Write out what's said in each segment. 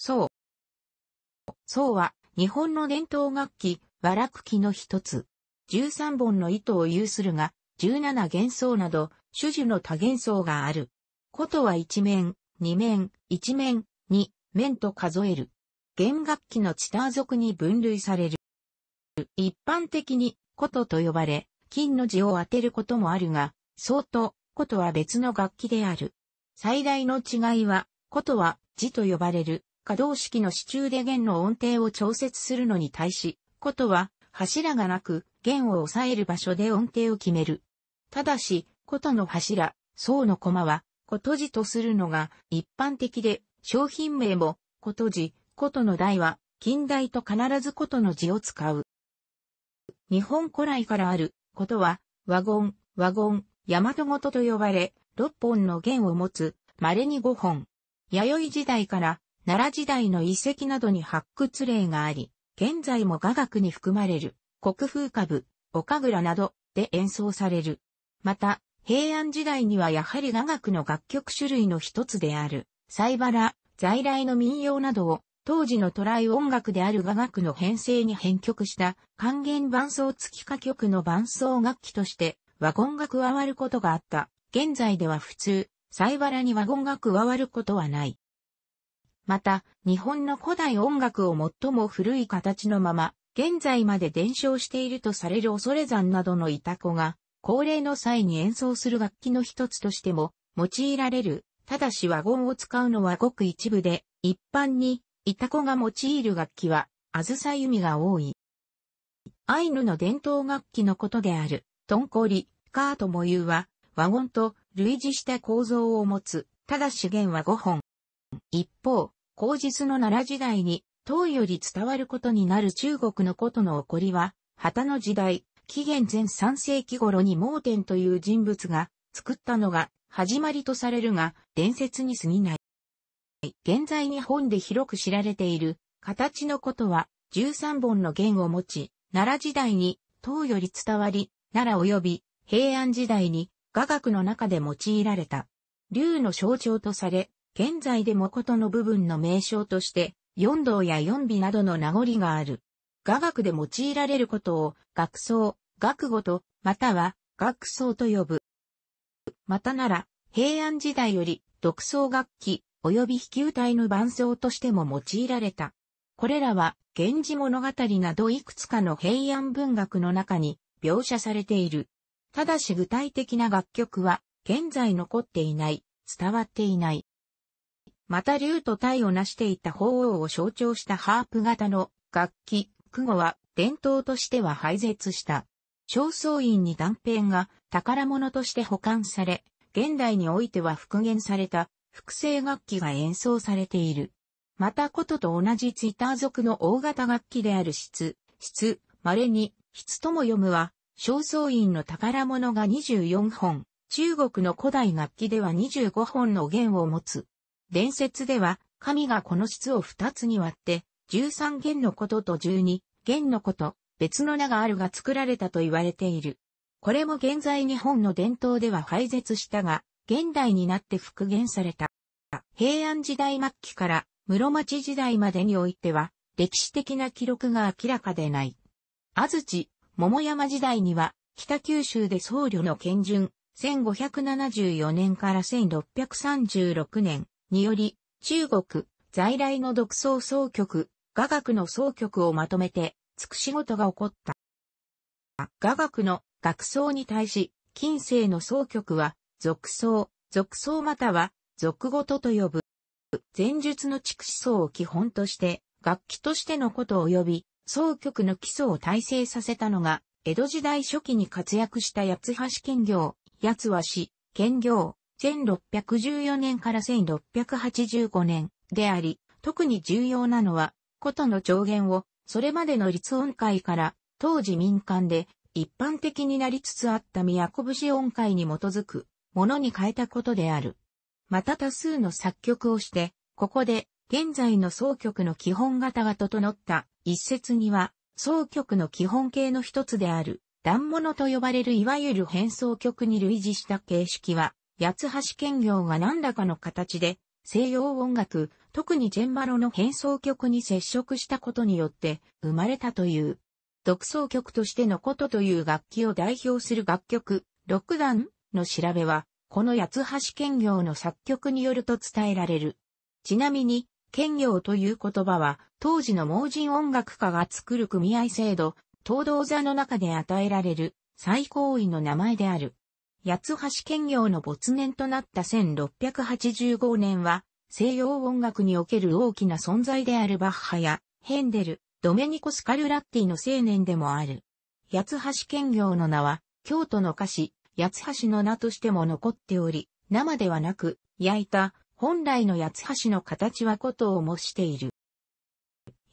そう。そうは、日本の伝統楽器、和楽器の一つ。13本の糸を有するが、17幻想など、種々の多幻想がある。ことは一面、二面、一面、二面と数える。弦楽器のチター族に分類される。一般的に、こと呼ばれ、金の字を当てることもあるが、相当、と、は別の楽器である。最大の違いは、とは字と呼ばれる可動式の支柱で弦の音程を調節するのに対し、琴は柱がなく弦を押さえる場所で音程を決める。ただし、琴の柱、層の駒は、琴字とするのが一般的で、商品名も、琴字、琴の台は、近代と必ず琴の字を使う。日本古来からある、ことは、ワゴン、ワゴン、大和ごと呼ばれ、六本の弦を持つ、稀に5本。弥生時代から奈良時代の遺跡などに発掘例があり、現在も雅楽に含まれる国風歌舞、岡倉などで演奏される。また、平安時代にはやはり雅楽の楽曲種類の一つである、サイバラ、在来の民謡などを当時のトライ音楽である雅楽の編成に編曲した還元伴奏付き歌曲の伴奏楽器として和音が加わることがあった。現在では普通、サイバラに和音が加わることはない。また、日本の古代音楽を最も古い形のまま、現在まで伝承しているとされる恐山などのイタコが、恒例の際に演奏する楽器の一つとしても用いられる。ただし和言を使うのはごく一部で、一般に、イタコが用いる楽器は、あずさ弓が多い。アイヌの伝統楽器のことである、トンコリ、カートもユうは、和言と類似した構造を持つ、ただし弦は5本。一方、後日の奈良時代に、唐より伝わることになる中国のことの起こりは、旗の時代、紀元前3世紀頃に盲点という人物が作ったのが始まりとされるが、伝説に過ぎない。現在日本で広く知られている形のことは13本の弦を持ち、奈良時代に唐より伝わり、奈良及び平安時代に雅楽の中で用いられた。竜の象徴とされ、現在でもことの部分の名称として、四道や四尾などの名残がある。雅楽で用いられることを、学奏、学語と、または、学奏と呼ぶ。またなら、平安時代より、独奏楽器、及び飛球体の伴奏としても用いられた。これらは、源氏物語などいくつかの平安文学の中に描写されている。ただし具体的な楽曲は、現在残っていない、伝わっていない。また竜と体を成していた法王を象徴したハープ型の楽器、クゴは伝統としては廃絶した。正倉院に断片が宝物として保管され、現代においては復元された複製楽器が演奏されている。またことと同じツイッター族の大型楽器である質、質、稀に、質とも読むは、正倉院の宝物が24本、中国の古代楽器では25本の弦を持つ。伝説では、神がこの質を二つに割って、十三弦のことと十二弦のこと、別の名があるが作られたと言われている。これも現在日本の伝統では廃絶したが、現代になって復元された。平安時代末期から室町時代までにおいては、歴史的な記録が明らかでない。安土、桃山時代には、北九州で僧侶の賢順、1574年から1636年、により、中国、在来の独創総局、雅楽の総局をまとめて、つく仕事が起こった。雅楽の学奏に対し、近世の総局は、俗奏、俗奏または、俗ごとと呼ぶ。前述の畜思想を基本として、楽器としてのこと及び、総局の基礎を体制させたのが、江戸時代初期に活躍した八橋兼業、八橋、兼業、1614年から1685年であり、特に重要なのは、ことの上限を、それまでの立音会から、当時民間で、一般的になりつつあった都節音階に基づく、ものに変えたことである。また多数の作曲をして、ここで、現在の奏曲の基本型が整った一節には、奏曲の基本形の一つである、段物と呼ばれるいわゆる変奏曲に類似した形式は、八橋兼業が何らかの形で、西洋音楽、特にジェンマロの変奏曲に接触したことによって生まれたという。独奏曲としてのことという楽器を代表する楽曲、六段の調べは、この八橋兼業の作曲によると伝えられる。ちなみに、兼業という言葉は、当時の盲人音楽家が作る組合制度、東道座の中で与えられる最高位の名前である。八橋兼業の没年となった1685年は、西洋音楽における大きな存在であるバッハや、ヘンデル、ドメニコ・スカルラッティの青年でもある。八橋兼業の名は、京都の歌詞、八橋の名としても残っており、生ではなく、焼いた、本来の八橋の形はことを模している。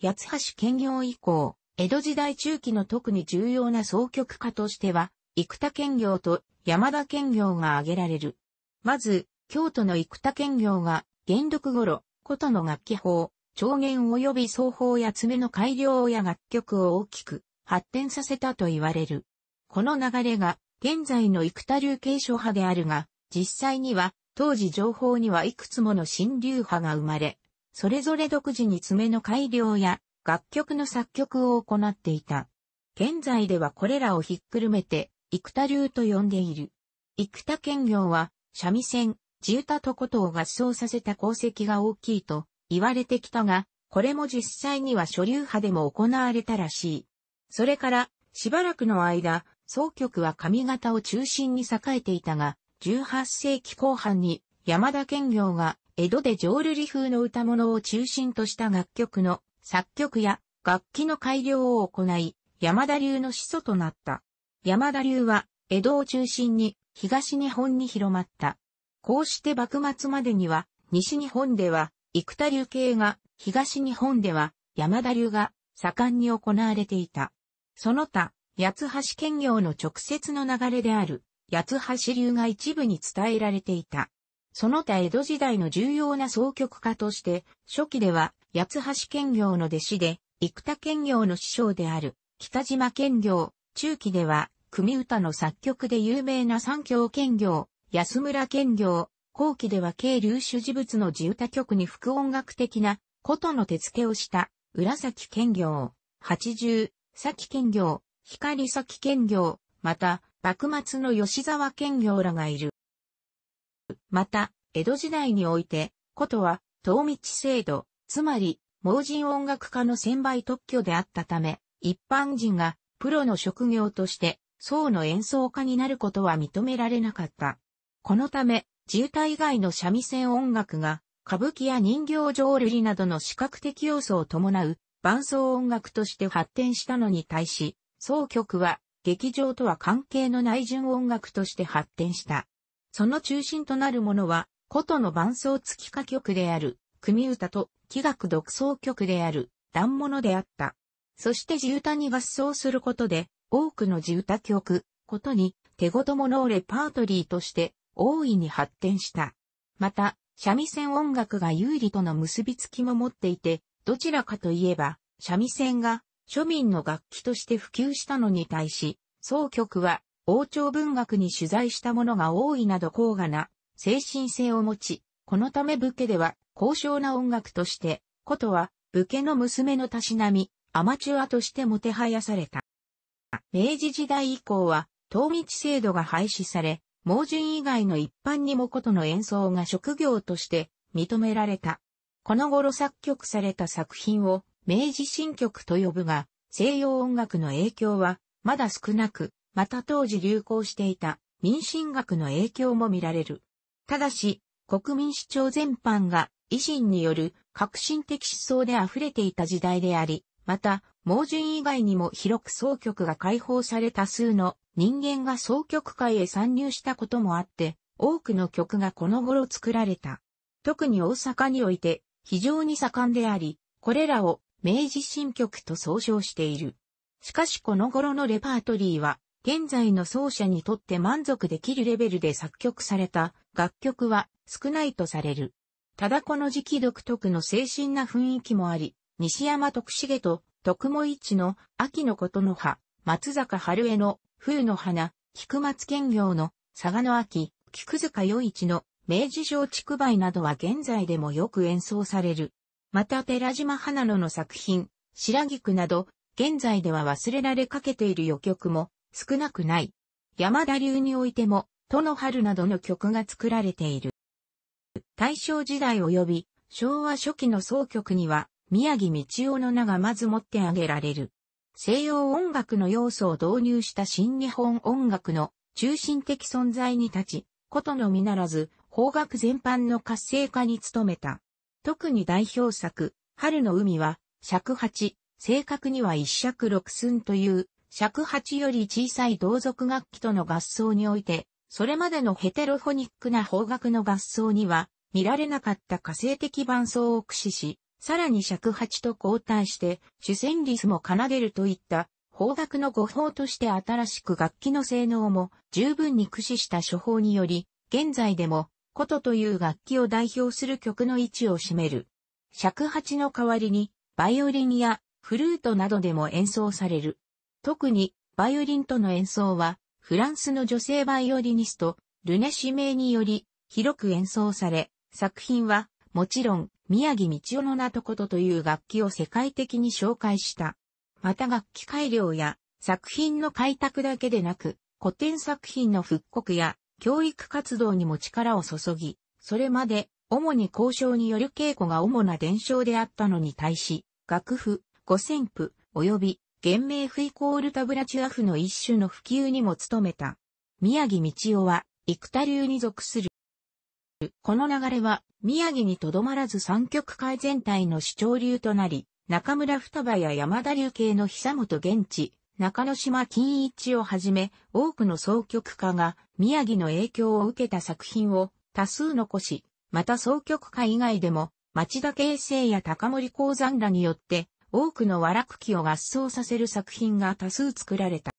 八橋兼業以降、江戸時代中期の特に重要な総曲家としては、生田兼業と山田県業が挙げられる。まず、京都の生田県業が、元禄頃、琴の楽器法、長弦及び奏法や爪の改良や楽曲を大きく発展させたと言われる。この流れが現在の幾多流継承派であるが、実際には当時情報にはいくつもの新流派が生まれ、それぞれ独自に爪の改良や楽曲の作曲を行っていた。現在ではこれらをひっくるめて生田流と呼んでいる。生田兼業は、三味線、地唄と琴を合奏させた功績が大きいと言われてきたが、これも実際には諸流派でも行われたらしい。それから、しばらくの間、総局は上方を中心に栄えていたが、18世紀後半に山田兼業が江戸で浄瑠璃風の歌物を中心とした楽曲の作曲や楽器の改良を行い、山田流の始祖となった。山田流は、江戸を中心に東日本に広まった。こうして幕末までには、西日本では、幾田流系が、東日本では、山田流が、盛んに行われていた。その他、八橋兼業の直接の流れである、八橋流が一部に伝えられていた。その他江戸時代の重要な総曲家として、初期では、八橋兼業の弟子で、幾田兼業の師匠である、北島兼業、中期では、組歌の作曲で有名な三協兼業、安村兼業、後期では軽流子事物の自歌曲に副音楽的な、琴の手付けをした、浦崎兼業、八十、崎兼業、光崎兼業、また、幕末の吉沢兼業らがいる。また、江戸時代において、ことは、遠道制度、つまり、盲人音楽家の専売特許であったため、一般人が、プロの職業として、僧の演奏家になることは認められなかった。このため、自由体以外の三味線音楽が、歌舞伎や人形浄瑠璃などの視覚的要素を伴う伴奏音楽として発展したのに対し、奏曲は劇場とは関係のない音楽として発展した。その中心となるものは、琴の伴奏付き歌曲である、組歌と器楽独奏曲である、段物であった。そして自由に合奏することで、多くの地歌曲、ことに手ごとものレパートリーとして大いに発展した。また、三味線音楽が有利との結びつきも持っていて、どちらかといえば、三味線が庶民の楽器として普及したのに対し、総曲は王朝文学に取材したものが多いなど高雅な精神性を持ち、このため武家では高尚な音楽として、ことは武家の娘のたしなみ、アマチュアとしてもてはやされた。明治時代以降は、当道制度が廃止され、盲人以外の一般にもことの演奏が職業として認められた。この頃作曲された作品を明治新曲と呼ぶが、西洋音楽の影響はまだ少なく、また当時流行していた民進学の影響も見られる。ただし、国民主張全般が維新による革新的思想で溢れていた時代であり、また盲人以外にも広く総局が解放され多数の人間が総局会へ参入したこともあって、多くの曲がこの頃作られた。特に大阪において非常に盛んであり、これらを明治新曲と総称している。しかしこの頃のレパートリーは、現在の奏者にとって満足できるレベルで作曲された楽曲は少ないとされる。ただこの時期独特の精神な雰囲気もあり、西山徳重と徳も市の秋のことの葉、松坂春江の冬の花、菊松兼業の佐賀の秋、菊塚余市の明治城竹梅などは現在でもよく演奏される。また寺島花野の作品、白菊など、現在では忘れられかけている余曲も少なくない。山田流においても、都の春などの曲が作られている。大正時代及び昭和初期の奏曲には、宮城道夫の名がまず持って挙げられる。西洋音楽の要素を導入した新日本音楽の中心的存在に立ち、ことのみならず、邦楽全般の活性化に努めた。特に代表作、春の海は、尺八、正確には一尺六寸という、尺八より小さい同族楽器との合奏において、それまでのヘテロフォニックな邦楽の合奏には、見られなかった火星的伴奏を駆使し、さらに尺八と交代して、主旋律も奏でるといった方角の誤報として新しく楽器の性能も十分に駆使した処方により、現在でも、琴という楽器を代表する曲の位置を占める。尺八の代わりに、バイオリンやフルートなどでも演奏される。特に、バイオリンとの演奏は、フランスの女性バイオリニスト、ルネ・氏名により、広く演奏され、作品は、もちろん、宮城道夫の名とことという楽器を世界的に紹介した。また楽器改良や作品の開拓だけでなく、古典作品の復刻や教育活動にも力を注ぎ、それまで主に交渉による稽古が主な伝承であったのに対し、楽譜、五線譜、及び原名譜イコールタブラチュア譜の一種の普及にも努めた。宮城道夫は、幾多流に属するる。この流れは、宮城にとどまらず三極会全体の主張流となり、中村双葉や山田流系の久本現地、中野島金一をはじめ、多くの総曲家が宮城の影響を受けた作品を多数残し、また総曲家以外でも、町田形生や高森鉱山らによって、多くの和楽器を合奏させる作品が多数作られた。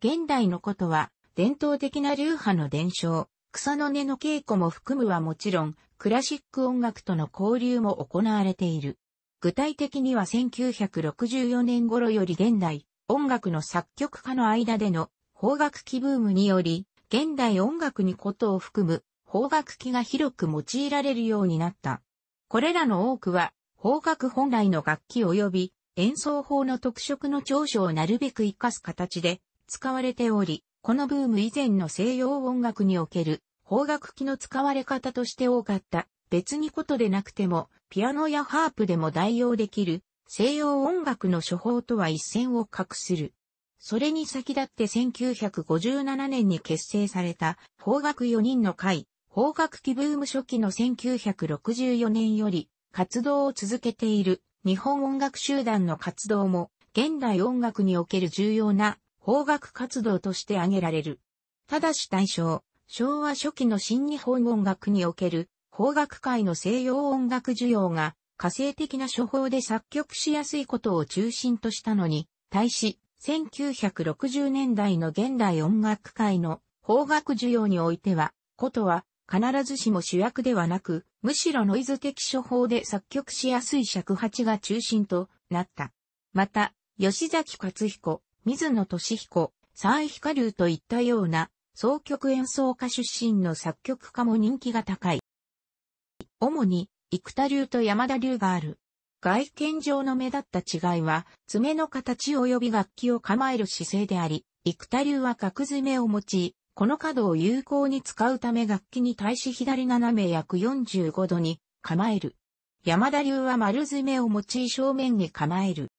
現代のことは、伝統的な流派の伝承、草の根の稽古も含むはもちろん、クラシック音楽との交流も行われている。具体的には1964年頃より現代、音楽の作曲家の間での邦楽器ブームにより、現代音楽にことを含む邦楽器が広く用いられるようになった。これらの多くは、邦楽本来の楽器及び演奏法の特色の長所をなるべく活かす形で使われており、このブーム以前の西洋音楽における法楽器の使われ方として多かった。別にことでなくても、ピアノやハープでも代用できる、西洋音楽の処方とは一線を画する。それに先立って1957年に結成された、法楽4人の会、法楽器ブーム初期の1964年より、活動を続けている、日本音楽集団の活動も、現代音楽における重要な、法楽活動として挙げられる。ただし対象、昭和初期の新日本音楽における邦楽界の西洋音楽需要が火星的な処方で作曲しやすいことを中心としたのに、対し、1960年代の現代音楽界の邦楽需要においては、ことは必ずしも主役ではなく、むしろノイズ的処方で作曲しやすい尺八が中心となった。また、吉崎勝彦、水野俊彦、三井光といったような双曲演奏家出身の作曲家も人気が高い。主に、幾田流と山田流がある。外見上の目立った違いは、爪の形及び楽器を構える姿勢であり、幾田流は角爪を用い、この角を有効に使うため楽器に対し左斜め約45度に構える。山田流は丸爪を用い正面に構える。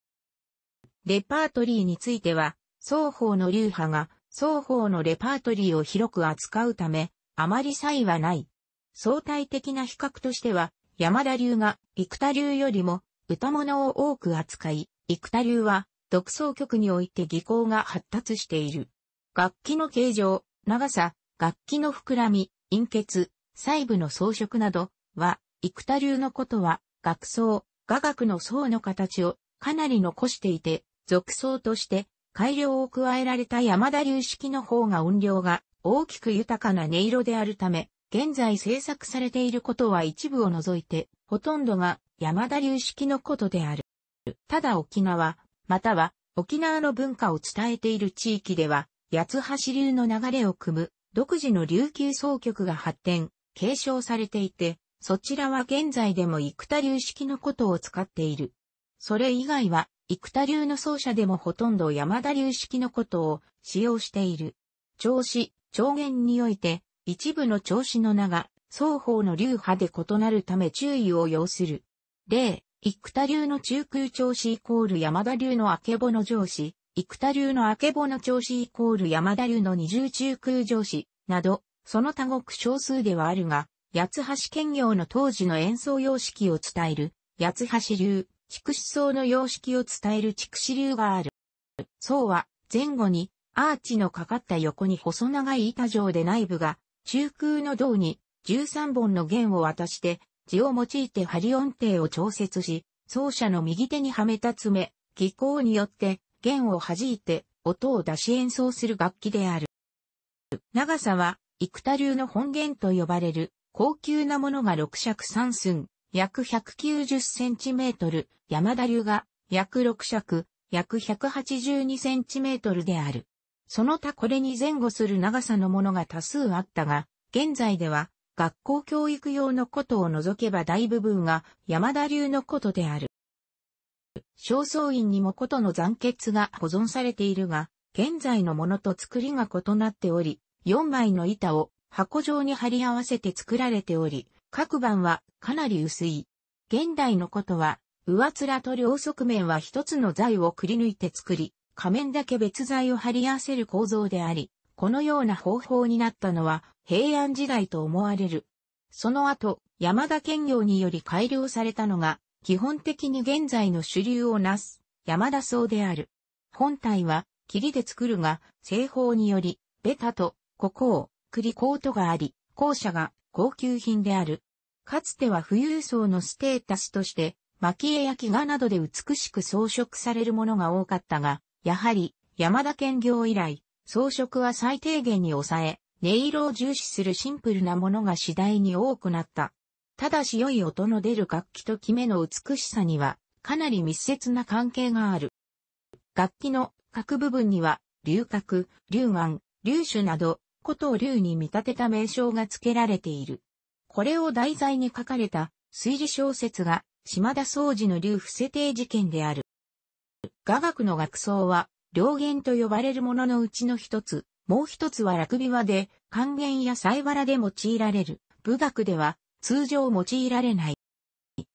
レパートリーについては、双方の流派が双方のレパートリーを広く扱うため、あまり差異はない。相対的な比較としては、山田流が幾田流よりも歌物を多く扱い、幾田流は独奏曲において技巧が発達している。楽器の形状、長さ、楽器の膨らみ、陰血、細部の装飾などは、幾多流のことは、楽層、雅楽の層の形をかなり残していて、俗層として改良を加えられた山田流式の方が音量が大きく豊かな音色であるため、現在制作されていることは一部を除いて、ほとんどが山田流式のことである。ただ沖縄、または沖縄の文化を伝えている地域では、八橋流の流れを組む独自の琉球総局が発展、継承されていて、そちらは現在でも幾多流式のことを使っている。それ以外は幾多流の奏者でもほとんど山田流式のことを使用している。調子、調弦において、一部の調子の名が、双方の流派で異なるため注意を要する。例、幾多流の中空調子イコール山田流のあけぼの上司、幾多流のあけぼの調子イコール山田流の二重中空上司、など、その他ごく少数ではあるが、八橋兼業の当時の演奏様式を伝える、八橋流、蓄子層の様式を伝える蓄子流がある。層は前後にアーチのかかった横に細長い板状で内部が中空の銅に13本の弦を渡して字を用いて針音程を調節し、奏者の右手にはめた爪、技巧によって弦を弾いて音を出し演奏する楽器である。長さは幾多流の本弦と呼ばれる高級なものが六尺三寸、約190センチメートル、山田流が約6尺、約182センチメートルである。その他これに前後する長さのものが多数あったが、現在では学校教育用のことを除けば大部分が山田流のことである。正倉院にもことの残血が保存されているが、現在のものと作りが異なっており、4枚の板を箱状に貼り合わせて作られており、各版はかなり薄い。現代のことは、上面と両側面は一つの材をくり抜いて作り、仮面だけ別材を貼り合わせる構造であり、このような方法になったのは平安時代と思われる。その後、山田県業により改良されたのが、基本的に現在の主流をなす、山田層である。本体は、霧で作るが、製法により、ベタと、を香、栗コートがあり、校舎が高級品である。かつては富裕層のステータスとして、蒔絵や木画などで美しく装飾されるものが多かったが、やはり山田兼業以来、装飾は最低限に抑え、音色を重視するシンプルなものが次第に多くなった。ただし良い音の出る楽器とキメの美しさには、かなり密接な関係がある。楽器の各部分には、龍角、龍眼、龍種など、ことを竜に見立てた名称が付けられている。これを題材に書かれた推理小説が島田総司の竜伏せ定事件である。雅楽の学僧は、良言と呼ばれるもののうちの一つ、もう一つは楽琵琶で、還元や祭藁で用いられる。武学では、通常用いられない。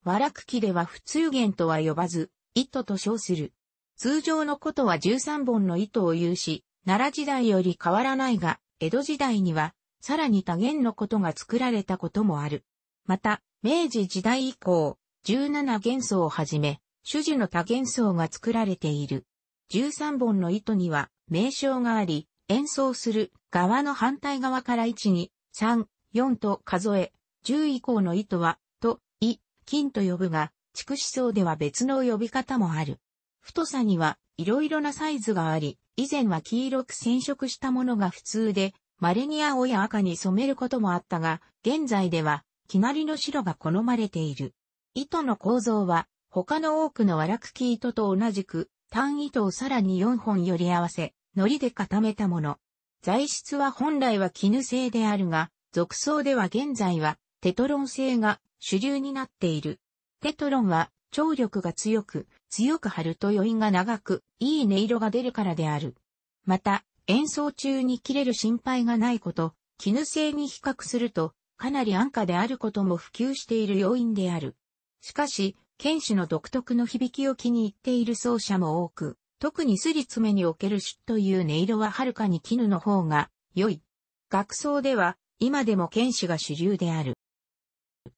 和楽器では普通弦とは呼ばず、糸と称する。通常のことは13本の糸を有し、奈良時代より変わらないが、江戸時代には、さらに多元のことが作られたこともある。また、明治時代以降、17元素をはじめ、種樹の多元素が作られている。13本の糸には名称があり、演奏する側の反対側から1に、3、4と数え、10以降の糸は、と、い、金と呼ぶが、畜思想では別の呼び方もある。太さには、いろいろなサイズがあり、以前は黄色く染色したものが普通で、稀に青や赤に染めることもあったが、現在では、きなりの白が好まれている。糸の構造は、他の多くの和楽ク糸と同じく、単糸をさらに4本より合わせ、糊で固めたもの。材質は本来は絹製であるが、俗装では現在は、テトロン製が主流になっている。テトロンは、張力が強く、強く張ると余韻が長く、いい音色が出るからである。また、演奏中に切れる心配がないこと、絹製に比較すると、かなり安価であることも普及している要因である。しかし、剣士の独特の響きを気に入っている奏者も多く、特にすり爪におけるシュという音色ははるかに絹の方が良い。学奏では、今でも剣士が主流である。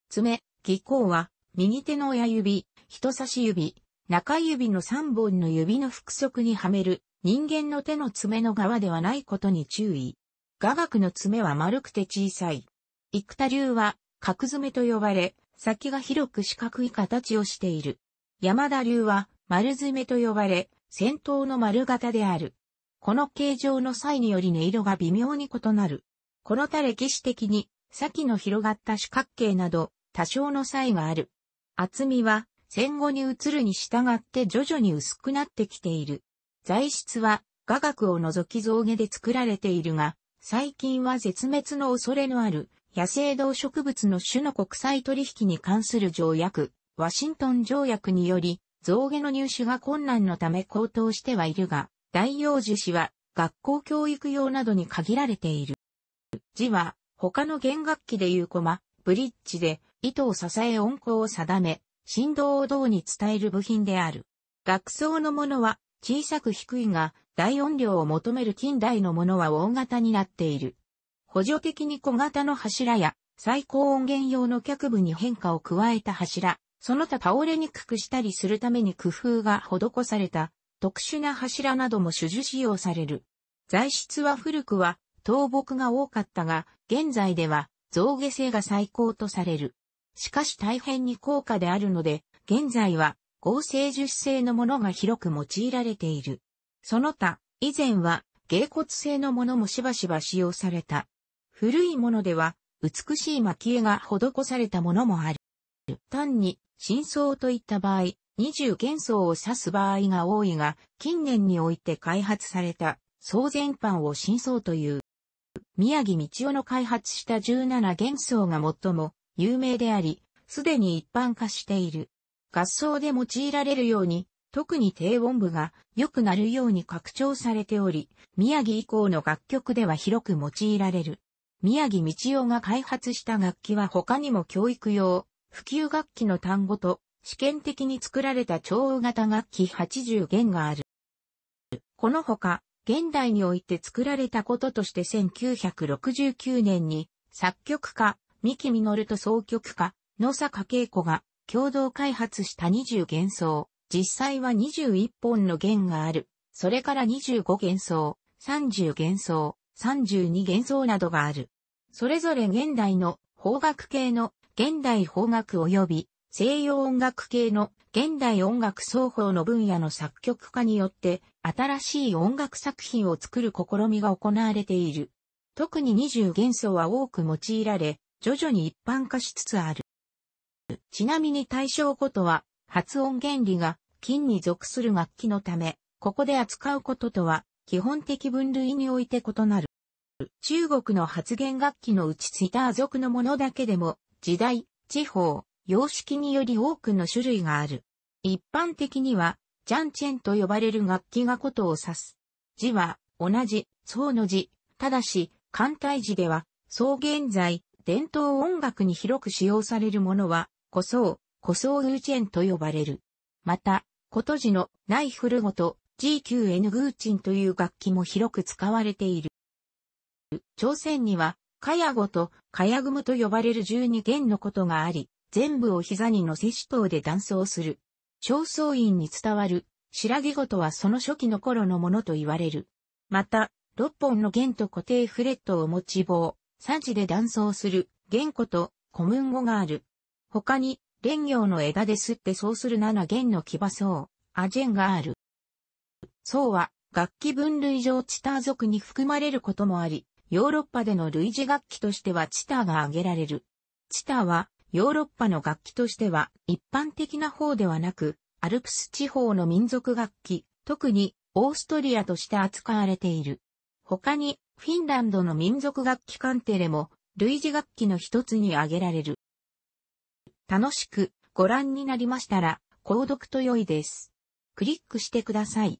爪、技巧は、右手の親指、人差し指、中指の3本の指の腹側にはめる人間の手の爪の側ではないことに注意。雅楽の爪は丸くて小さい。幾多流は角爪と呼ばれ、先が広く四角い形をしている。山田流は丸爪と呼ばれ、先頭の丸型である。この形状の際により音色が微妙に異なる。この他歴史的に、先の広がった四角形など、多少の際がある。厚みは、戦後に移るに従って徐々に薄くなってきている。材質は雅楽を除き造毛で作られているが、最近は絶滅の恐れのある野生動植物の種の国際取引に関する条約、ワシントン条約により、造毛の入手が困難のため高騰してはいるが、大洋樹脂は学校教育用などに限られている。字は他の弦楽器でいうコマ、ブリッジで糸を支え音符を定め、振動を銅に伝える部品である。額装のものは小さく低いが、大音量を求める近代のものは大型になっている。補助的に小型の柱や最高音源用の脚部に変化を加えた柱、その他倒れにくくしたりするために工夫が施された特殊な柱なども主々使用される。材質は古くは倒木が多かったが、現在では造下性が最高とされる。しかし大変に高価であるので、現在は合成樹脂製のものが広く用いられている。その他、以前は芸骨製のものもしばしば使用された。古いものでは、美しい蒔絵が施されたものもある。単に、真相といった場合、二十元素を指す場合が多いが、近年において開発された、総全般を真相という。宮城道夫の開発した17元素が最も有名であり、すでに一般化している。合奏で用いられるように、特に低音部が良くなるように拡張されており、宮城以降の楽曲では広く用いられる。宮城道夫が開発した楽器は他にも教育用、普及楽器の単語と試験的に作られた超大型楽器80弦がある。このほか、現代において作られたこととして1969年に作曲家、三木実と総曲家、野坂恵子が共同開発した20幻想。実際は21本の弦がある。それから25幻想、30幻想、32幻想などがある。それぞれ現代の邦楽系の現代邦楽及び西洋音楽系の現代音楽双方の分野の作曲家によって新しい音楽作品を作る試みが行われている。特に20元素は多く用いられ、徐々に一般化しつつある。ちなみに対象語とは、発音原理が金に属する楽器のため、ここで扱うこととは、基本的分類において異なる。中国の発言楽器のうちツイター属のものだけでも、時代、地方、様式により多くの種類がある。一般的には、ジャンチェンと呼ばれる楽器がことを指す。字は、同じ、層の字、ただし、簡体字では、層現在、伝統音楽に広く使用されるものは、古装、古装グーチェンと呼ばれる。また、古都寺のナイフルごと GQN グーチンという楽器も広く使われている。朝鮮には、カヤゴとカヤグムと呼ばれる12弦のことがあり、全部を膝に乗せ手刀で断奏する。正僧院に伝わる白木ごとはその初期の頃のものと言われる。また、六本の弦と固定フレットを持ち棒、サジで断層する、言語と古文語がある。他に、蓮行の枝ですってそうする7弦の騎馬層、アジェンがある。層は、楽器分類上チター族に含まれることもあり、ヨーロッパでの類似楽器としてはチターが挙げられる。チターは、ヨーロッパの楽器としては一般的な方ではなく、アルプス地方の民族楽器、特にオーストリアとして扱われている。他にフィンランドの民族楽器カンテレも類似楽器の一つに挙げられる。楽しくご覧になりましたら、購読と良いです。クリックしてください。